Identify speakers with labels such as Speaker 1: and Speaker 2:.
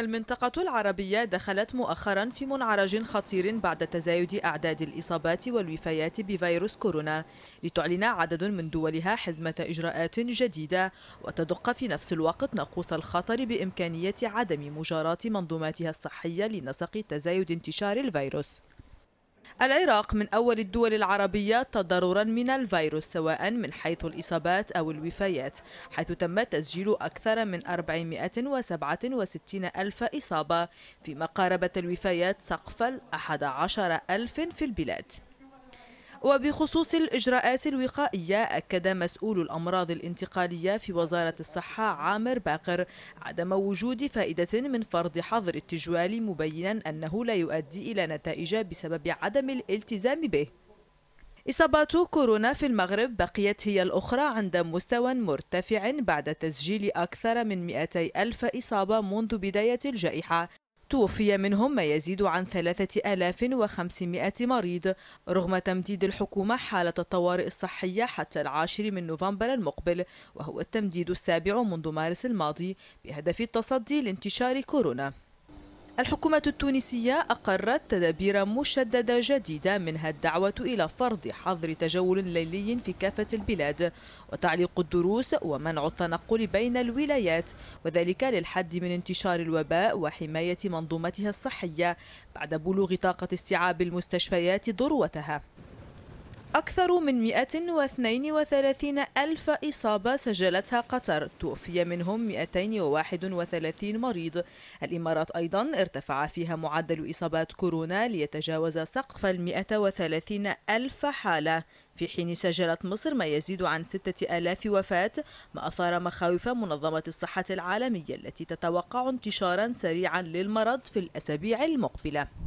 Speaker 1: المنطقة العربية دخلت مؤخرا في منعرج خطير بعد تزايد أعداد الإصابات والوفيات بفيروس كورونا لتعلن عدد من دولها حزمة إجراءات جديدة وتدق في نفس الوقت ناقوس الخطر بإمكانية عدم مجاراة منظوماتها الصحية لنسق تزايد انتشار الفيروس العراق من أول الدول العربية تضررا من الفيروس سواء من حيث الإصابات أو الوفيات حيث تم تسجيل أكثر من 467 ألف إصابة فيما قاربت الوفيات سقف الأحد عشر ألف في البلاد وبخصوص الإجراءات الوقائية أكد مسؤول الأمراض الانتقالية في وزارة الصحة عامر باقر عدم وجود فائدة من فرض حظر التجوال مبينا أنه لا يؤدي إلى نتائج بسبب عدم الالتزام به إصابات كورونا في المغرب بقيت هي الأخرى عند مستوى مرتفع بعد تسجيل أكثر من 200 ألف إصابة منذ بداية الجائحة توفي منهم ما يزيد عن 3500 مريض رغم تمديد الحكومة حالة الطوارئ الصحية حتى العاشر من نوفمبر المقبل وهو التمديد السابع منذ مارس الماضي بهدف التصدي لانتشار كورونا الحكومة التونسية أقرت تدابير مشددة جديدة منها الدعوة إلى فرض حظر تجول ليلي في كافة البلاد وتعليق الدروس ومنع التنقل بين الولايات وذلك للحد من انتشار الوباء وحماية منظومتها الصحية بعد بلوغ طاقة استيعاب المستشفيات ذروتها أكثر من 132 ألف إصابة سجلتها قطر توفي منهم 231 مريض الإمارات أيضا ارتفع فيها معدل إصابات كورونا ليتجاوز سقف ال 130 ألف حالة في حين سجلت مصر ما يزيد عن 6000 وفاة ما أثار مخاوف منظمة الصحة العالمية التي تتوقع انتشارا سريعا للمرض في الأسابيع المقبلة